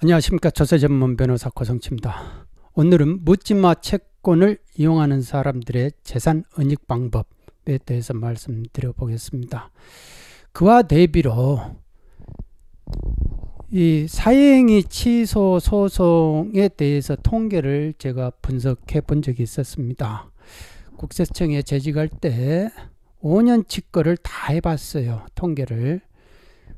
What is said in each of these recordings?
안녕하십니까 조세전문 변호사 고성치입니다. 오늘은 묻지마 채권을 이용하는 사람들의 재산 은닉 방법에 대해서 말씀드려 보겠습니다. 그와 대비로 이 사행위 취소 소송에 대해서 통계를 제가 분석해 본 적이 있었습니다. 국세청에 재직할 때 5년치 거를 다 해봤어요. 통계를.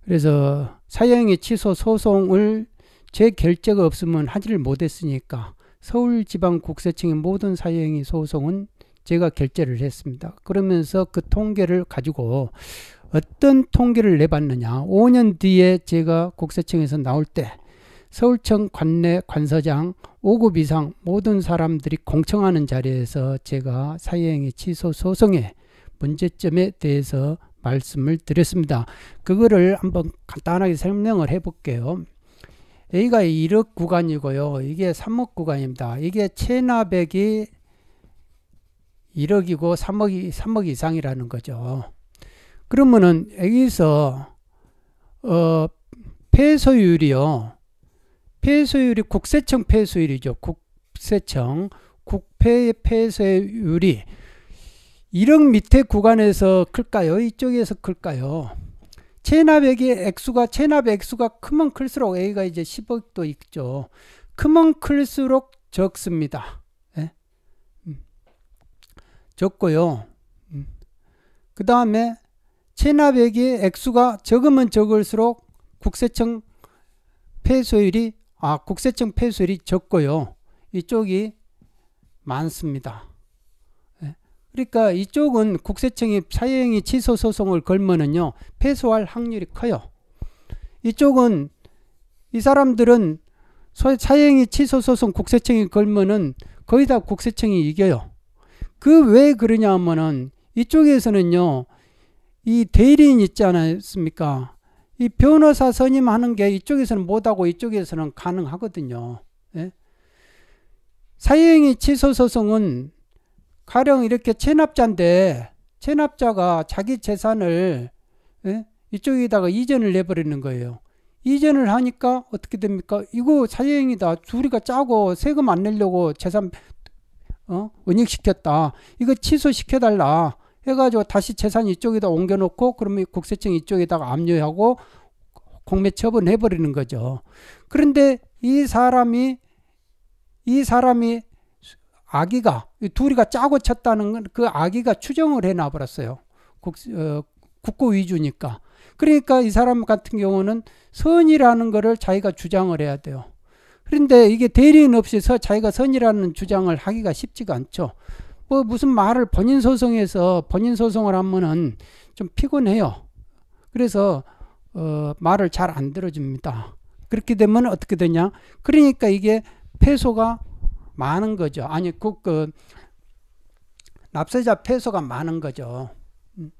그래서 사형이 취소 소송을 제 결재가 없으면 하지를 못했으니까 서울지방국세청의 모든 사행위 소송은 제가 결재를 했습니다. 그러면서 그 통계를 가지고 어떤 통계를 내봤느냐 5년 뒤에 제가 국세청에서 나올 때 서울청 관내 관서장 5급 이상 모든 사람들이 공청하는 자리에서 제가 사회행위 취소 소송의 문제점에 대해서 말씀을 드렸습니다. 그거를 한번 간단하게 설명을 해볼게요. 여기가 1억 구간이고요. 이게 3억 구간입니다. 이게 체납액이 1억이고 3억, 3억 이상이라는 거죠. 그러면은 여기서 어, 폐소율이요. 폐소율이 국세청 폐소율이죠. 국세청 국폐의 폐쇄율이 1억 밑에 구간에서 클까요? 이쪽에서 클까요? 체납액의 액수가 체납 액수가 크면 클수록 A가 이제 10억도 있죠. 크면 클수록 적습니다. 예? 음. 적고요. 음. 그 다음에 체납액의 액수가 적으면 적을수록 국세청 폐소율이 아 국세청 폐소율이 적고요. 이쪽이 많습니다. 그러니까 이쪽은 국세청이 사행위 취소 소송을 걸면은요 패소할 확률이 커요. 이쪽은 이 사람들은 사행위 취소 소송 국세청이 걸면은 거의 다 국세청이 이겨요. 그 왜 그러냐 하면은 이쪽에서는요 이 대리인 있지 않습니까? 이 변호사 선임하는 게 이쪽에서는 못하고 이쪽에서는 가능하거든요. 예? 사행위 취소 소송은 가령 이렇게 체납자인데 체납자가 자기 재산을 예? 이쪽에다가 이전을 내버리는 거예요. 이전을 하니까 어떻게 됩니까? 이거 사재행이다. 주리가 짜고 세금 안 내려고 재산 어? 은닉시켰다. 이거 취소시켜달라. 해가지고 다시 재산 이쪽에다 옮겨놓고 그러면 국세청 이쪽에다가 압류하고 공매 처분해버리는 거죠. 그런데 이 사람이 이 사람이 아기가 둘이가 짜고 쳤다는 건 그 아기가 추정을 해놔버렸어요. 국, 어, 국고 위주니까. 그러니까 이 사람 같은 경우는 선이라는 것을 자기가 주장을 해야 돼요. 그런데 이게 대리인 없이 서 자기가 선이라는 주장을 하기가 쉽지가 않죠. 뭐 무슨 말을 본인 소송에서 본인 소송을 하면은 좀 피곤해요. 그래서 어, 말을 잘 안 들어줍니다. 그렇게 되면 어떻게 되냐? 그러니까 이게 패소가 많은 거죠. 아니 그, 그 납세자 패소가 많은 거죠. 음.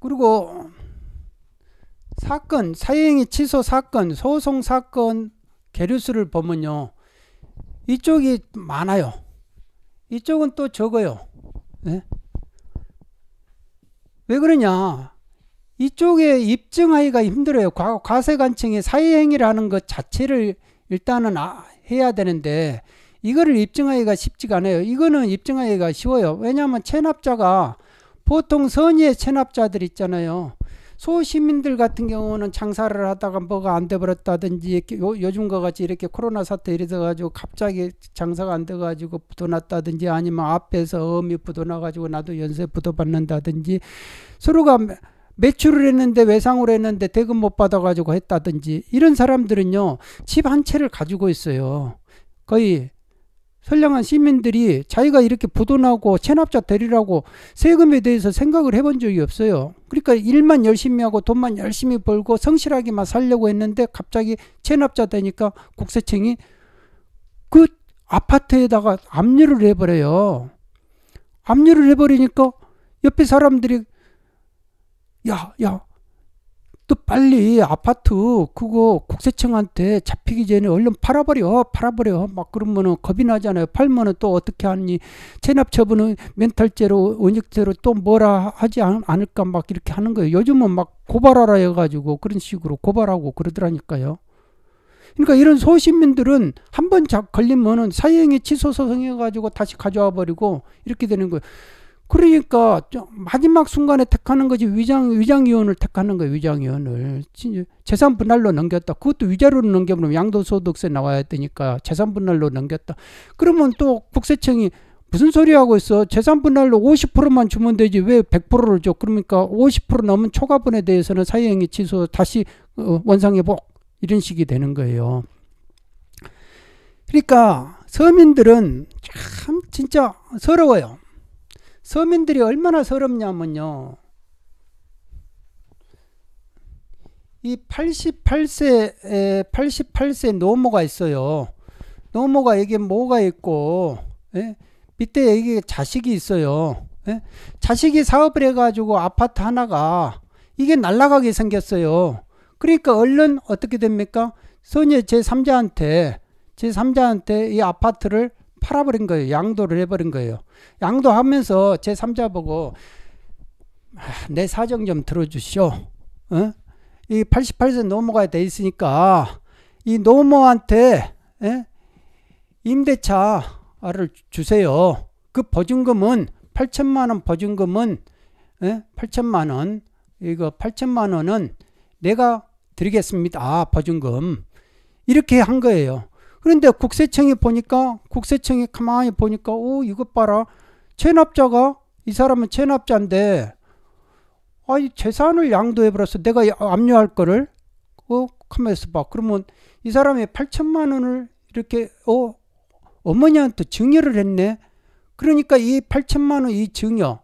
그리고 사건, 사행이 취소 사건, 소송 사건 계류수를 보면요. 이쪽이 많아요. 이쪽은 또 적어요. 네? 왜 그러냐? 이쪽에 입증하기가 힘들어요. 과, 과세관청이 사회행위라는 것 자체를 일단은 아, 해야 되는데 이거를 입증하기가 쉽지가 않아요. 이거는 입증하기가 쉬워요. 왜냐하면 체납자가 보통 선의의 체납자들 있잖아요. 소시민들 같은 경우는 장사를 하다가 뭐가 안 돼버렸다든지 요, 즘과 같이 이렇게 코로나 사태 이래서가지고 갑자기 장사가 안 돼가지고 부도났다든지 아니면 앞에서 음이 부도나가지고 나도 연세 부도받는다든지 서로가 매출을 했는데 외상으로 했는데 대금 못 받아가지고 했다든지 이런 사람들은요 집 한 채를 가지고 있어요 거의 선량한 시민들이 자기가 이렇게 부도나고 체납자 되리라고 세금에 대해서 생각을 해본 적이 없어요. 그러니까 일만 열심히 하고 돈만 열심히 벌고 성실하게만 살려고 했는데 갑자기 체납자 되니까 국세청이 그 아파트에다가 압류를 해버려요. 압류를 해버리니까 옆에 사람들이 야, 야, 또 빨리 아파트 그거 국세청한테 잡히기 전에 얼른 팔아버려 팔아버려 막 그러면은 겁이 나잖아요 팔면은 또 어떻게 하니 체납 처분은 멘탈죄로 원역죄로 또 뭐라 하지 않을까 막 이렇게 하는 거예요 요즘은 막 고발하라 해가지고 그런 식으로 고발하고 그러더라니까요 그러니까 이런 소시민들은 한 번 걸리면은 사형이 취소 소송해가지고 다시 가져와 버리고 이렇게 되는 거예요 그러니까 마지막 순간에 택하는 거지 위장 위장위원을 택하는 거예요. 위장위원을 재산 분할로 넘겼다. 그것도 위자료로 넘겨버리면 양도소득세 나와야 되니까 재산 분할로 넘겼다. 그러면 또 국세청이 무슨 소리 하고 있어? 재산 분할로 50%만 주면 되지 왜 100%를 줘? 그러니까 50% 넘은 초과분에 대해서는 사회행위 취소 다시 어, 원상회복 이런 식이 되는 거예요. 그러니까 서민들은 참 진짜 서러워요. 서민들이 얼마나 서럽냐면요. 이 88세, 에 88세 노모가 있어요. 노모가 이게 뭐가 있고, 예? 밑에 이게 자식이 있어요. 예? 자식이 사업을 해가지고 아파트 하나가 이게 날라가게 생겼어요. 그러니까 얼른 어떻게 됩니까? 소녀 제3자한테, 제3자한테 이 아파트를 팔아버린 거예요. 양도를 해버린 거예요. 양도하면서 제 3자 보고 아, 내 사정 좀 들어주시오. 어? 이 88세 노모가 돼 있으니까 이 노모한테 에? 예? 임대차를 주세요. 그 보증금은 8천만 원 보증금은 에? 예? 8천만 원 이거 8천만 원은 내가 드리겠습니다. 아, 보증금 이렇게 한 거예요. 그런데 국세청이 보니까 국세청이 가만히 보니까 오 이것 봐라 체납자가 이 사람은 체납자인데 아 이 재산을 양도해 버려서 내가 압류할 거를 어 가만히 있어 봐 그러면 이 사람이 8천만 원을 이렇게 어 어머니한테 증여를 했네 그러니까 이 8천만 원 이 증여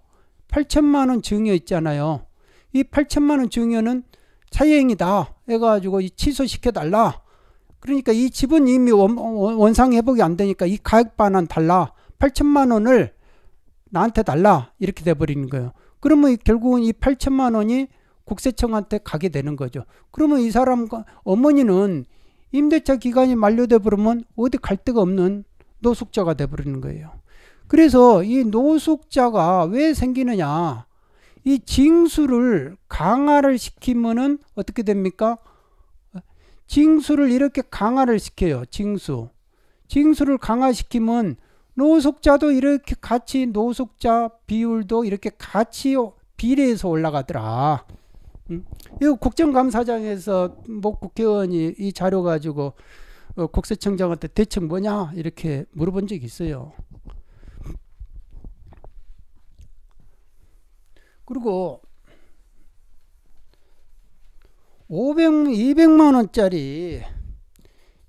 8천만 원 증여 있잖아요 이 8천만 원 증여는 차이행이다 해가지고 이 취소시켜달라 그러니까 이 집은 이미 원, 원상 회복이 안 되니까 이 가액반환 달라. 8천만 원을 나한테 달라. 이렇게 돼 버리는 거예요. 그러면 결국은 이 8천만 원이 국세청한테 가게 되는 거죠. 그러면 이 사람 과 어머니는 임대차 기간이 만료돼 버리면 어디 갈 데가 없는 노숙자가 돼 버리는 거예요. 그래서 이 노숙자가 왜 생기느냐? 이 징수를 강화를 시키면은 어떻게 됩니까? 징수를 이렇게 강화를 시켜요. 징수. 징수를 강화시키면 노숙자도 이렇게 같이 노숙자 비율도 이렇게 같이 비례해서 올라가더라. 음? 이 국정감사장에서 뭐 국회의원이 이 자료 가지고 어, 국세청장한테 대충 뭐냐 이렇게 물어본 적이 있어요. 그리고 500, 200만 원짜리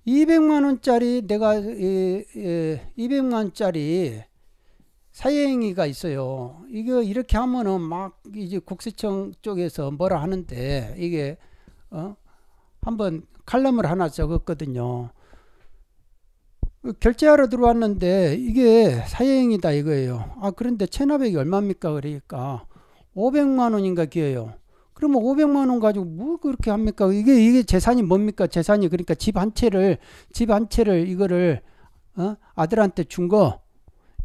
200만 원짜리 내가 200만 원짜리 사행위가 있어요. 이거 이렇게 하면은 막 이제 국세청 쪽에서 뭐라 하는데 이게 어 한번 칼럼을 하나 적었거든요. 결제하러 들어왔는데 이게 사행이다 이거예요. 아 그런데 체납액이 얼마입니까 그러니까 500만 원인가 기어요. 그러면 500만 원 가지고 뭐 그렇게 합니까? 이게 이게 재산이 뭡니까? 재산이 그러니까 집 한 채를 집 한 채를 이거를 어? 아들한테 준 거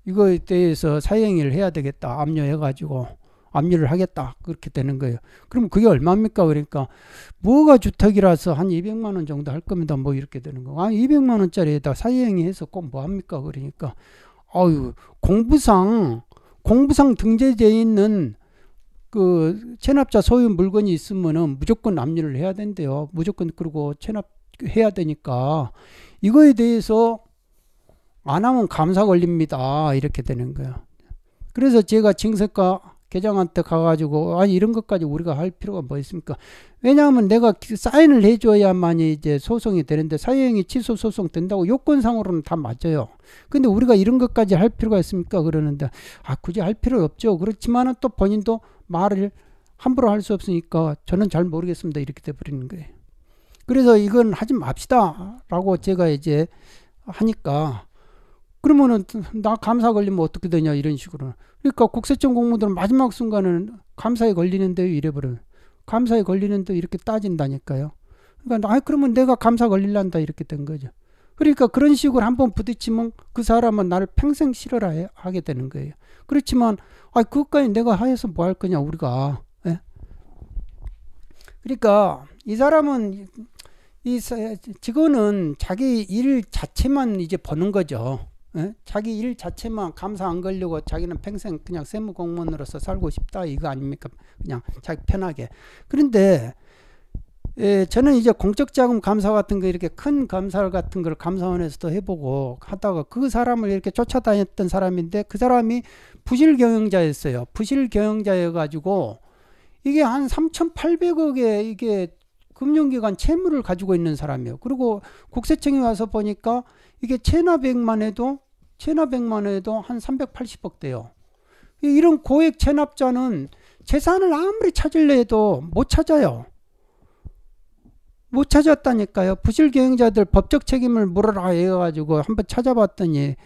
이거에 대해서 사형위를 해야 되겠다. 압류해 가지고 압류를 하겠다. 그렇게 되는 거예요. 그럼 그게 얼마입니까? 그러니까 뭐가 주택이라서 한 200만 원 정도 할 겁니다. 뭐 이렇게 되는 거. 아, 200만 원짜리에다 사형이 해서 꼭 뭐 합니까? 그러니까 아유, 공부상 공부상 등재돼 있는 그 체납자 소유 물건이 있으면은 무조건 압류를 해야 된대요. 무조건 그리고 체납해야 되니까 이거에 대해서 안 하면 감사 걸립니다. 이렇게 되는 거예요. 그래서 제가 증세가 계장한테 가가지고 아니 이런 것까지 우리가 할 필요가 뭐 있습니까? 왜냐하면 내가 사인을 해줘야만이 이제 소송이 되는데 사유행위 취소 소송 된다고 요건상으로는 다 맞아요. 근데 우리가 이런 것까지 할 필요가 있습니까? 그러는데 아 굳이 할 필요 없죠. 그렇지만은 또 본인도 말을 함부로 할 수 없으니까 저는 잘 모르겠습니다. 이렇게 돼버리는 거예요. 그래서 이건 하지 맙시다라고 제가 이제 하니까 그러면은 나 감사 걸리면 어떻게 되냐 이런 식으로. 그러니까 국세청 공무들은 마지막 순간은 감사에 걸리는데요 이래버려. 감사에 걸리는데 이렇게 따진다니까요. 그러니까 아 그러면 내가 감사 걸릴란다 이렇게 된 거죠. 그러니까 그런 식으로 한번 부딪히면 그 사람은 나를 평생 싫어라 해, 하게 되는 거예요. 그렇지만 아 그것까지 내가 하여서 뭐 할 거냐 우리가. 예? 그러니까 이 사람은 이 직원은 자기 일 자체만 이제 보는 거죠. 예? 자기 일 자체만 감사 안 걸리고 자기는 평생 그냥 세무공무원으로서 살고 싶다 이거 아닙니까? 그냥 자기 편하게. 그런데 예, 저는 이제 공적자금 감사 같은 거 이렇게 큰감사 같은 걸 감사원에서도 해보고 하다가 그 사람을 이렇게 쫓아다녔던 사람인데 그 사람이 부실 경영자였어요 부실 경영자여가지고 이게 한 3,800억에 이게 금융기관 채무를 가지고 있는 사람이에요. 그리고 국세청에 와서 보니까 이게 체납액만 해도 체납액만 해도 한 380억 돼요 이런 고액 체납자는 재산을 아무리 찾으려 해도 못 찾아요. 못 찾았다니까요. 부실경영자들 법적 책임을 물어라 해가지고 한번 찾아봤더니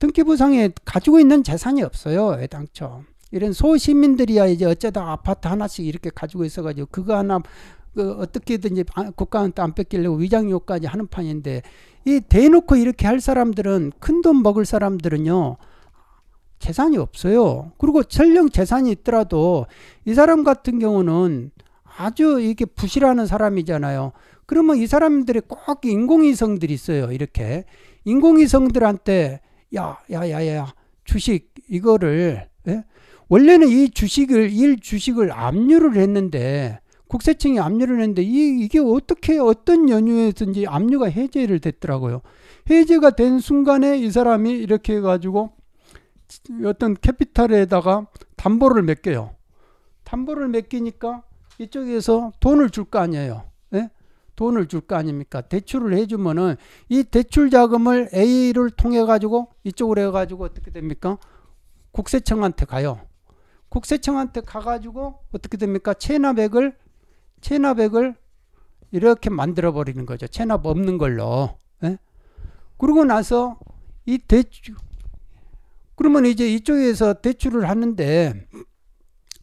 등기부상에 가지고 있는 재산이 없어요. 애당초. 이런 소시민들이야 이제 어쩌다 아파트 하나씩 이렇게 가지고 있어가지고 그거 하나 그 어떻게든지 국가한테 안 뺏기려고 위장요까지 하는 판인데 이 대놓고 이렇게 할 사람들은 큰 돈 먹을 사람들은요 재산이 없어요. 그리고 설령 재산이 있더라도 이 사람 같은 경우는 아주 이게 렇 부실하는 사람이잖아요. 그러면 이 사람들이 꼭 인공위성들이 있어요. 이렇게 인공위성들한테 야, 야, 야, 야, 주식 이거를 예? 원래는 이 주식을 일 주식을 압류를 했는데 국세청이 압류를 했는데 이, 이게 어떻게 어떤 연유에서인지 압류가 해제를 됐더라고요. 해제가 된 순간에 이 사람이 이렇게 해가지고 어떤 캐피탈에다가 담보를 맡겨요. 담보를 맡기니까 이쪽에서 돈을 줄 거 아니에요. 예? 돈을 줄 거 아닙니까? 대출을 해주면은 이 대출 자금을 A를 통해 가지고 이쪽으로 해가지고 어떻게 됩니까? 국세청한테 가요. 국세청한테 가가지고 어떻게 됩니까? 체납액을 체납액을 이렇게 만들어 버리는 거죠. 체납 없는 걸로. 예? 그러고 나서 이 대출 그러면 이제 이쪽에서 대출을 하는데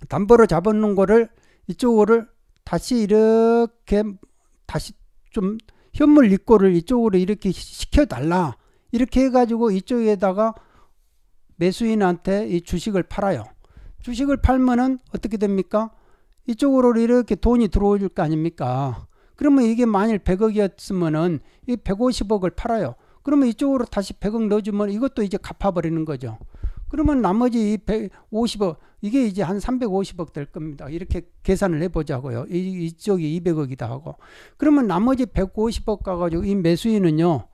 담보로 잡아놓은 거를 이쪽으로 다시 이렇게 다시 좀 현물 입고를 이쪽으로 이렇게 시켜달라 이렇게 해가지고 이쪽에다가 매수인한테 이 주식을 팔아요. 주식을 팔면은 어떻게 됩니까? 이쪽으로 이렇게 돈이 들어올 거 아닙니까? 그러면 이게 만일 100억이었으면은 이 150억을 팔아요. 그러면 이쪽으로 다시 100억 넣어주면 이것도 이제 갚아버리는 거죠. 그러면 나머지 150억, 이게 이제 한 350억 될 겁니다. 이렇게 계산을 해보자고요. 이, 이쪽이 200억이다 하고. 그러면 나머지 150억 가가지고 이 매수인은요,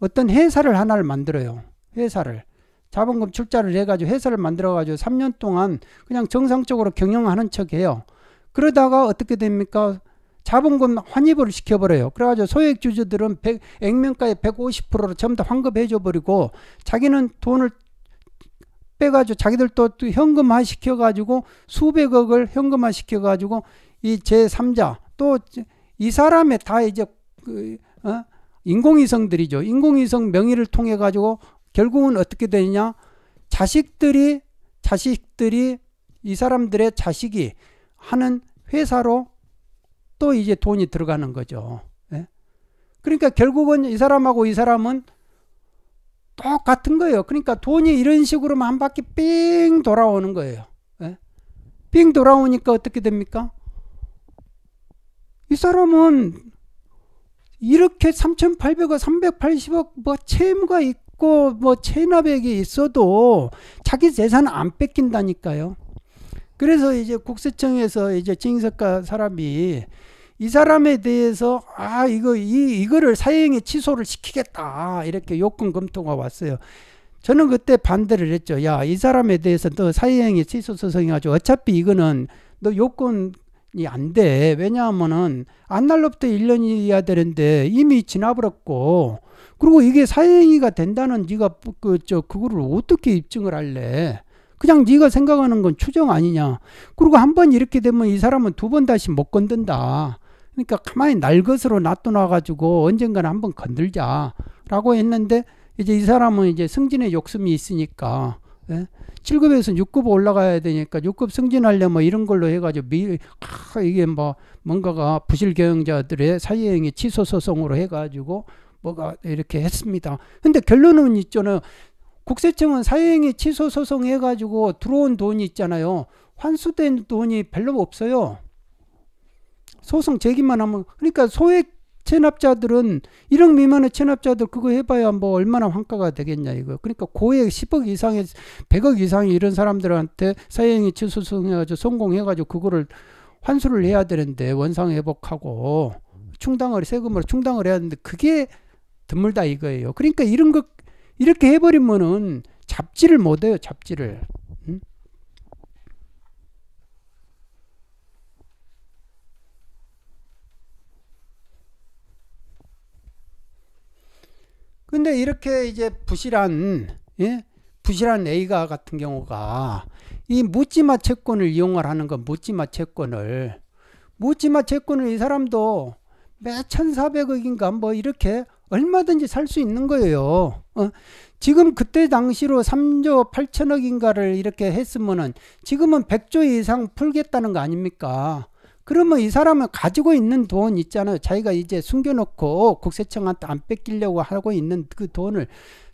어떤 회사를 하나를 만들어요. 회사를. 자본금 출자를 해가지고 회사를 만들어가지고 3년 동안 그냥 정상적으로 경영하는 척 해요. 그러다가 어떻게 됩니까? 자본금 환입을 시켜버려요. 그래가지고 소액주주들은 100, 액면가의 150%로 전부 다 환급해줘 버리고 자기는 돈을 빼가지고 자기들도 또 현금화 시켜가지고 수백억을 현금화 시켜가지고 이 제3자 또 이 사람의 다 이제 그, 어? 인공위성들이죠. 인공위성 명의를 통해 가지고 결국은 어떻게 되느냐 자식들이 자식들이 이 사람들의 자식이 하는 회사로 또 이제 돈이 들어가는 거죠. 예? 그러니까 결국은 이 사람하고 이 사람은 똑같은 거예요. 그러니까 돈이 이런 식으로만 한 바퀴 삥 돌아오는 거예요. 예? 삥 돌아오니까 어떻게 됩니까? 이 사람은 이렇게 3,800억, 380억 뭐 채무가 있고 뭐 체납액이 있어도 자기 재산 안 뺏긴다니까요. 그래서 이제 국세청에서 이제 징인석가 사람이 이 사람에 대해서 아 이거 이 이거를 사형에 취소를 시키겠다 이렇게 요건 검토가 왔어요. 저는 그때 반대를 했죠. 야 이 사람에 대해서 너 사형에 취소 소송이 아주 어차피 이거는 너 요건이 안 돼. 왜냐하면은 안 날로부터 1년이야 어 되는데 이미 지나버렸고 그리고 이게 사형이가 된다는 네가 그 저 그거를 어떻게 입증을 할래? 그냥 네가 생각하는 건 추정 아니냐. 그리고 한 번 이렇게 되면 이 사람은 두 번 다시 못 건든다. 그러니까 가만히 날 것으로 놔둬놔가지고 언젠가는 한 번 건들자라고 했는데 이제 이 사람은 이제 승진의 욕심이 있으니까 예? 7급에서 6급 올라가야 되니까 6급 승진하려면 뭐 이런 걸로 해가지고 미, 아, 이게 뭐 뭔가가 부실 경영자들의 사회행위 취소 소송으로 해가지고 뭐가 이렇게 했습니다. 근데 결론은 있잖아요. 국세청은 사행위 취소 소송해 가지고 들어온 돈이 있잖아요. 환수된 돈이 별로 없어요. 소송 제기만 하면 그러니까 소액 체납자들은 1억 미만의 체납자들 그거 해봐야 뭐 얼마나 환가가 되겠냐 이거 그러니까 고액 10억 이상의 100억 이상의 이런 사람들한테 사행위 취소 소송해가지고 성공해가지고 그거를 환수를 해야 되는데 원상 회복하고 충당을 세금으로 충당을 해야 되는데 그게 드물다 이거예요. 그러니까 이런 것 이렇게 해버리면은 잡지를 못해요, 잡지를. 응? 근데 이렇게 이제 부실한, 예? 부실한 A가 같은 경우가 이 묻지마 채권을 이용을 하는 건 묻지마 채권을 묻지마 채권을 이 사람도 매1 4 0 0억인가뭐 이렇게 얼마든지 살 수 있는 거예요. 어? 지금 그때 당시로 3조 8천억인가를 이렇게 했으면은 지금은 100조 이상 풀겠다는 거 아닙니까? 그러면 이 사람은 가지고 있는 돈 있잖아요. 자기가 이제 숨겨놓고 국세청한테 안 뺏기려고 하고 있는 그 돈을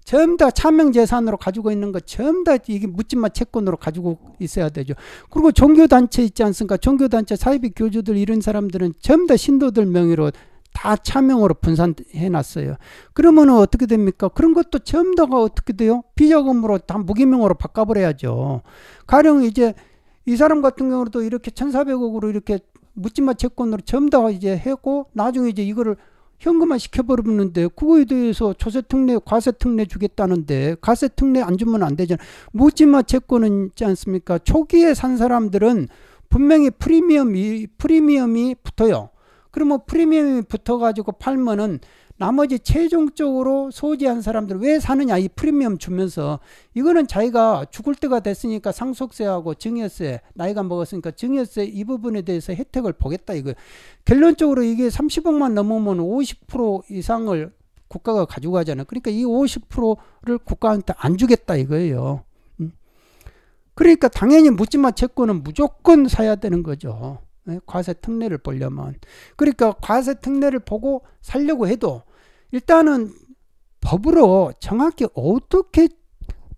전부 다 차명재산으로 가지고 있는 거 전부 다 이게 묻지마 채권으로 가지고 있어야 되죠. 그리고 종교단체 있지 않습니까? 종교단체 사이비 교주들 이런 사람들은 전부 다 신도들 명의로 다 차명으로 분산해 놨어요. 그러면 어떻게 됩니까? 그런 것도 점부 다가 어떻게 돼요? 비자금으로 다 무기명으로 바꿔버려야죠. 가령 이제 이 사람 같은 경우도 이렇게 1 4 0 0억으로 이렇게 묻지마 채권으로 점부다 이제 했고 나중에 이제 이거를 현금화 시켜버렸는데 그거에 대해서 초세특례 과세특례 주겠다는데 과세특례 안 주면 안 되잖아 묻지마 채권은 있지 않습니까 초기에 산 사람들은 분명히 프리미엄이 프리미엄이 붙어요 그러면 뭐 프리미엄이 붙어가지고 팔면은 나머지 최종적으로 소지한 사람들 왜 사느냐 이 프리미엄 주면서 이거는 자기가 죽을 때가 됐으니까 상속세하고 증여세 나이가 먹었으니까 증여세 이 부분에 대해서 혜택을 보겠다 이거 결론적으로 이게 30억만 넘으면 50% 이상을 국가가 가지고 가잖아요 그러니까 이 50%를 국가한테 안 주겠다 이거예요 음. 그러니까 당연히 묻지마 채권은 무조건 사야 되는 거죠 예, 과세 특례를 보려면 그러니까 과세 특례를 보고 살려고 해도 일단은 법으로 정확히 어떻게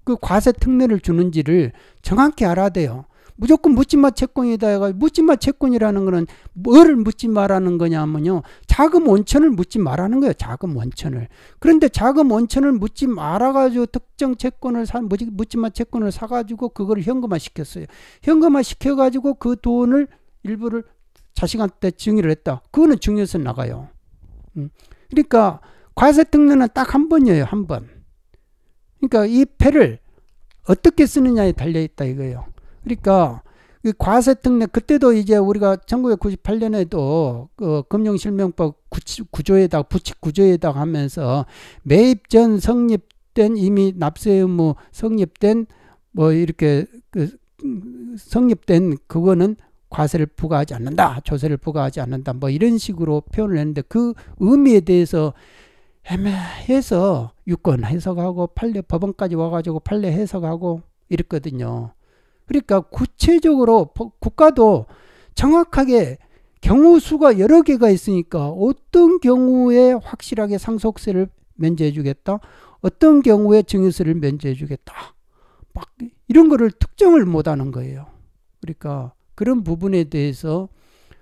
그 과세 특례를 주는지를 정확히 알아야 돼요. 무조건 묻지마 채권이다 해가 묻지마 채권이라는 거는 뭐를 묻지 마라는 거냐면요 자금 원천을 묻지 말라는 거예요 자금 원천을 그런데 자금 원천을 묻지 말아 가지고 특정 채권을 사 묻지마 채권을 사 가지고 그걸 현금화 시켰어요 현금화 시켜 가지고 그 돈을 일부를 자식한테 증여를 했다. 그거는 증여세 나가요. 음. 그러니까 과세 특례는 딱 한 번이에요. 한 번. 그러니까 이 패를 어떻게 쓰느냐에 달려 있다 이거예요. 그러니까 이 과세 특례 그때도 이제 우리가 1998년에도 그 금융실명법 구조에다 부칙 구조에다 하면서 매입 전 성립된 이미 납세 의무 성립된 뭐 이렇게 그 음, 성립된 그거는 과세를 부과하지 않는다. 조세를 부과하지 않는다. 뭐 이런 식으로 표현을 했는데 그 의미에 대해서 헤매해서 유권 해석하고 판례 법원까지 와가지고 판례 해석하고 이랬거든요. 그러니까 구체적으로 국가도 정확하게 경우 수가 여러 개가 있으니까 어떤 경우에 확실하게 상속세를 면제해 주겠다. 어떤 경우에 증여세를 면제해 주겠다. 막 이런 거를 특정을 못 하는 거예요. 그러니까 그런 부분에 대해서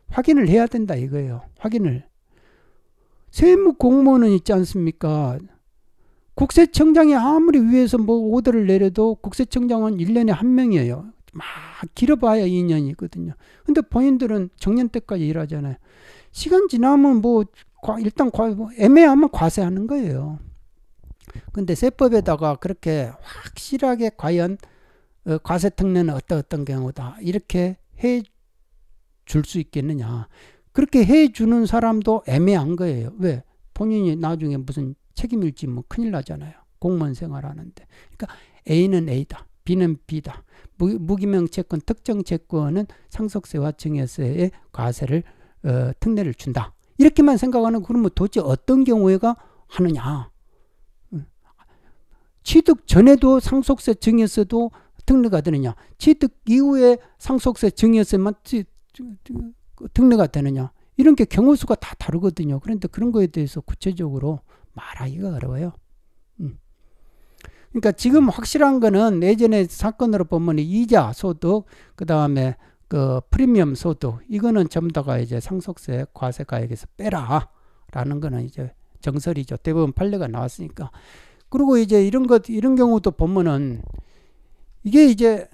확인을 해야 된다 이거예요. 확인을. 세무 공무원은 있지 않습니까? 국세청장이 아무리 위에서 뭐 오더를 내려도 국세청장은 1년에 한 명이에요. 막 길어봐야 2년이거든요. 근데 본인들은 정년 때까지 일하잖아요. 시간 지나면 뭐 일단 뭐 애매하면 과세하는 거예요. 근데 세법에다가 그렇게 확실하게 과연 어, 과세 특례는 어떤 어떤 경우다 이렇게 해줄수 있겠느냐. 그렇게 해 주는 사람도 애매한 거예요. 왜? 본인이 나중에 무슨 책임을 지면 뭐 큰일 나잖아요. 공무원 생활하는데. 그러니까 A는 A다. B는 B다. 무기명 채권, 특정 채권은 상속세화청에서의 과세를 어, 특례를 준다. 이렇게만 생각하는 그러면 도대체 어떤 경우에가 하느냐? 취득 전에도 상속세 증에서도 등록가 되느냐? 취득 이후에 상속세, 증여세만 등록가 그 되느냐? 이런 게 경우 수가 다 다르거든요. 그런데 그런 거에 대해서 구체적으로 말하기가 어려워요. 음. 그러니까 지금 확실한 거는 예전에 사건으로 보면 이자 소득, 그 다음에 그 프리미엄 소득, 이거는 전부 다가 이제 상속세 과세가액에서 빼라. 라는 거는 이제 정설이죠. 대부분 판례가 나왔으니까. 그리고 이제 이런 것, 이런 경우도 보면은 이게 이제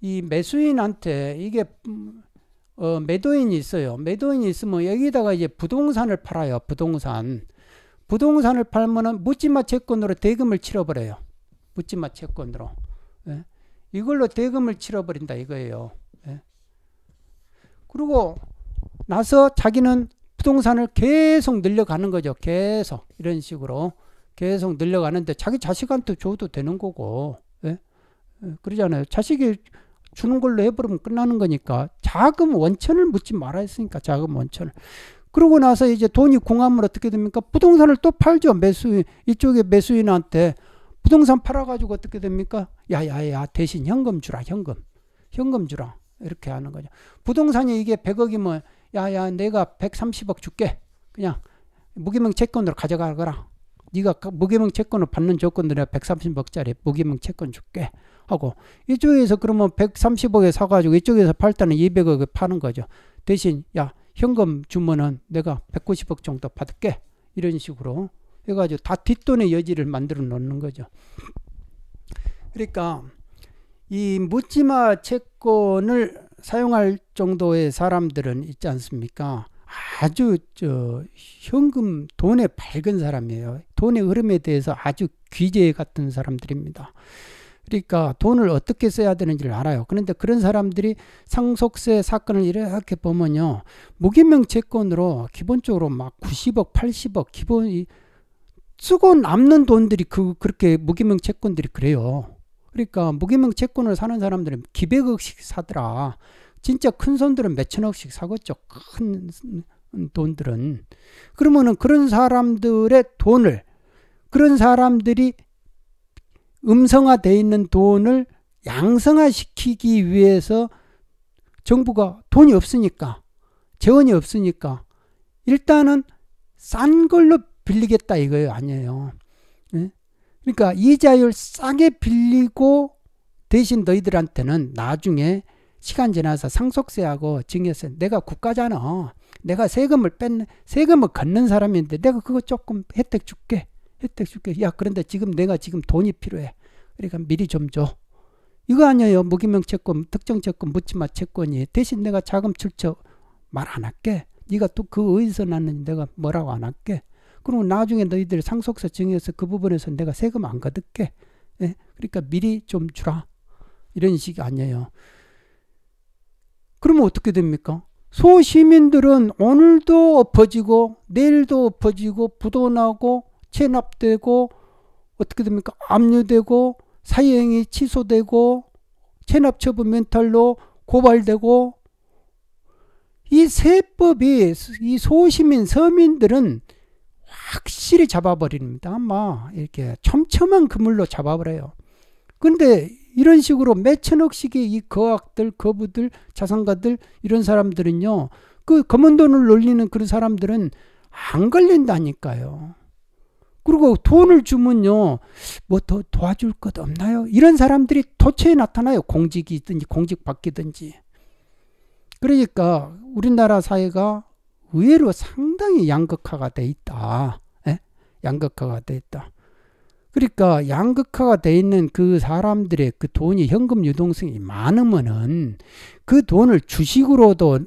이 매수인한테 이게 음, 어, 매도인이 있어요. 매도인이 있으면 여기다가 이제 부동산을 팔아요. 부동산. 부동산을 팔면은 묻지마 채권으로 대금을 치러버려요. 묻지마 채권으로. 예? 이걸로 대금을 치러버린다 이거예요. 예? 그리고 나서 자기는 부동산을 계속 늘려가는 거죠. 계속 이런 식으로 계속 늘려가는데 자기 자식한테 줘도 되는 거고. 예? 예, 그러잖아요. 자식이 주는 걸로 해버리면 끝나는 거니까 자금 원천을 묻지 말아 야 했으니까 자금 원천을. 그러고 나서 이제 돈이 공하을 어떻게 됩니까? 부동산을 또 팔죠. 매수인 이쪽에 매수인한테 부동산 팔아가지고 어떻게 됩니까? 야야야 대신 현금 주라 현금 현금 주라 이렇게 하는 거죠. 부동산이 이게 100억이면 뭐, 야야 내가 130억 줄게 그냥 무기명 채권으로 가져가거라. 네가 그 무기명 채권을 받는 조건들이 130억짜리 무기명 채권 줄게. 하고 이쪽에서 그러면 130억에 사가지고 이쪽에서 팔 때는 200억에 파는 거죠. 대신 야 현금 주면은 내가 190억 정도 받을게 이런 식으로 해가지고 다 뒷돈의 여지를 만들어 놓는 거죠. 그러니까 이 묻지마 채권을 사용할 정도의 사람들은 있지 않습니까? 아주 저 현금 돈에 밝은 사람이에요. 돈의 흐름에 대해서 아주 귀재 같은 사람들입니다. 그러니까 돈을 어떻게 써야 되는지를 알아요. 그런데 그런 사람들이 상속세 사건을 이렇게 보면요. 무기명 채권으로 기본적으로 막 90억, 80억 기본이 쓰고 남는 돈들이 그 그렇게 무기명 채권들이 그래요. 그러니까 무기명 채권을 사는 사람들은 기백억씩 사더라. 진짜 큰 손들은 몇천억씩 사겠죠. 큰 돈들은. 그러면은 그런 사람들의 돈을 그런 사람들이 음성화돼 있는 돈을 양성화시키기 위해서 정부가 돈이 없으니까 재원이 없으니까 일단은 싼 걸로 빌리겠다 이거예요 아니에요 예? 그러니까 이자율 싸게 빌리고 대신 너희들한테는 나중에 시간 지나서 상속세하고 증여세 내가 국가잖아 내가 세금을 뺀 세금을 걷는 사람인데 내가 그거 조금 혜택 줄게 혜택 줄게. 야, 그런데 지금 내가 지금 돈이 필요해. 그러니까 미리 좀 줘. 이거 아니에요. 무기명 채권, 특정 채권, 묻지마 채권이. 대신 내가 자금 출처 말 안 할게. 네가 또 그 의의서 났는지 내가 뭐라고 안 할게. 그리고 나중에 너희들 상속세 증여해서 그 부분에서 내가 세금 안 거둘게. 예? 그러니까 미리 좀 주라. 이런 식이 아니에요. 그러면 어떻게 됩니까? 소시민들은 오늘도 엎어지고 내일도 엎어지고 부도나고 체납되고 어떻게 됩니까? 압류되고 사형이 취소되고 체납 처분 멘탈로 고발되고 이 세법이 이 소시민 서민들은 확실히 잡아버립니다. 아마 이렇게 촘촘한 그물로 잡아버려요. 근데 이런 식으로 몇 천억씩의 이 거악들, 거부들, 자산가들 이런 사람들은요. 그 검은 돈을 놀리는 그런 사람들은 안 걸린다니까요. 그리고 돈을 주면요, 뭐 더 도와줄 것 없나요? 이런 사람들이 도처에 나타나요. 공직이든지 공직 받기든지. 그러니까 우리나라 사회가 의외로 상당히 양극화가 돼 있다. 예? 양극화가 돼 있다. 그러니까 양극화가 돼 있는 그 사람들의 그 돈이 현금 유동성이 많으면은 그 돈을 주식으로도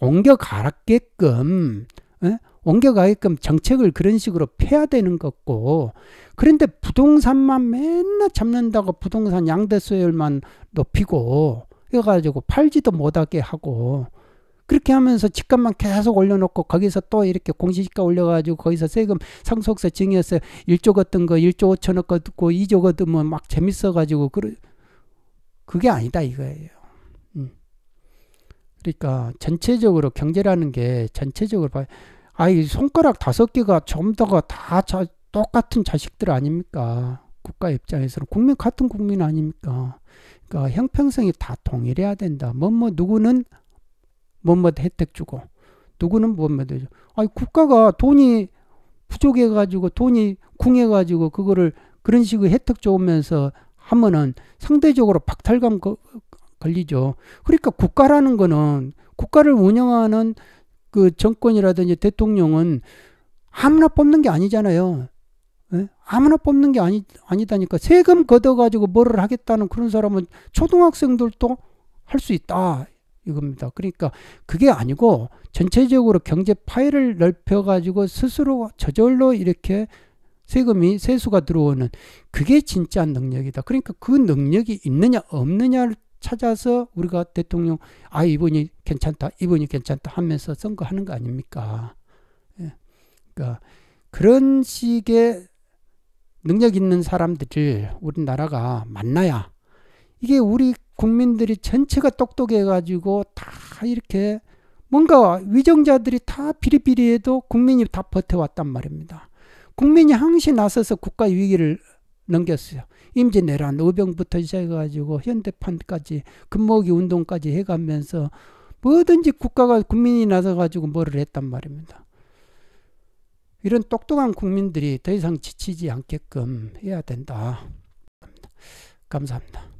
옮겨 갈았게끔 에? 예? 옮겨가게끔 정책을 그런 식으로 펴야 되는 거고 그런데 부동산만 맨날 잡는다고 부동산 양대 수요율만 높이고 이래가지고 팔지도 못하게 하고 그렇게 하면서 집값만 계속 올려놓고 거기서 또 이렇게 공시지가 올려가지고 거기서 세금 상속세 증여세 1조 같은 거 1조 5천억 거듣고 2조 거두면 막 재밌어가지고 그러, 그게 아니다 이거예요. 그러니까 전체적으로 경제라는 게 전체적으로 봐 아이 손가락 다섯 개가 좀더가다 자, 똑같은 자식들 아닙니까? 국가 입장에서는 국민 같은 국민 아닙니까? 그러니까 형평성이 다 동일해야 된다. 뭐 뭐 누구는 뭐 뭐 혜택 주고 누구는 뭐뭐 되죠. 아이 국가가 돈이 부족해 가지고 돈이 궁해 가지고 그거를 그런 식의 혜택 줘오면서 하면은 상대적으로 박탈감 걸리죠. 그러니까 국가라는 거는 국가를 운영하는 그 정권이라든지 대통령은 아무나 뽑는 게 아니잖아요. 예? 아무나 뽑는 게 아니, 아니다니까. 세금 걷어가지고 뭐를 하겠다는 그런 사람은 초등학생들도 할 수 있다. 이겁니다. 그러니까 그게 아니고 전체적으로 경제 파일을 넓혀가지고 스스로 저절로 이렇게 세금이 세수가 들어오는 그게 진짜 능력이다. 그러니까 그 능력이 있느냐 없느냐를 찾아서 우리가 대통령 아 이분이 괜찮다 이분이 괜찮다 하면서 선거하는 거 아닙니까? 예. 그러니까 그런 식의 능력 있는 사람들을 우리나라가 만나야 이게 우리 국민들이 전체가 똑똑해가지고 다 이렇게 뭔가 위정자들이 다 비리비리해도 국민이 다 버텨왔단 말입니다. 국민이 항시 나서서 국가 위기를 넘겼어요. 임진왜란 의병부터 시작해가지고 현대판까지 금목이 운동까지 해가면서 뭐든지 국가가 국민이 나서가지고 뭐를 했단 말입니다. 이런 똑똑한 국민들이 더 이상 지치지 않게끔 해야 된다. 감사합니다.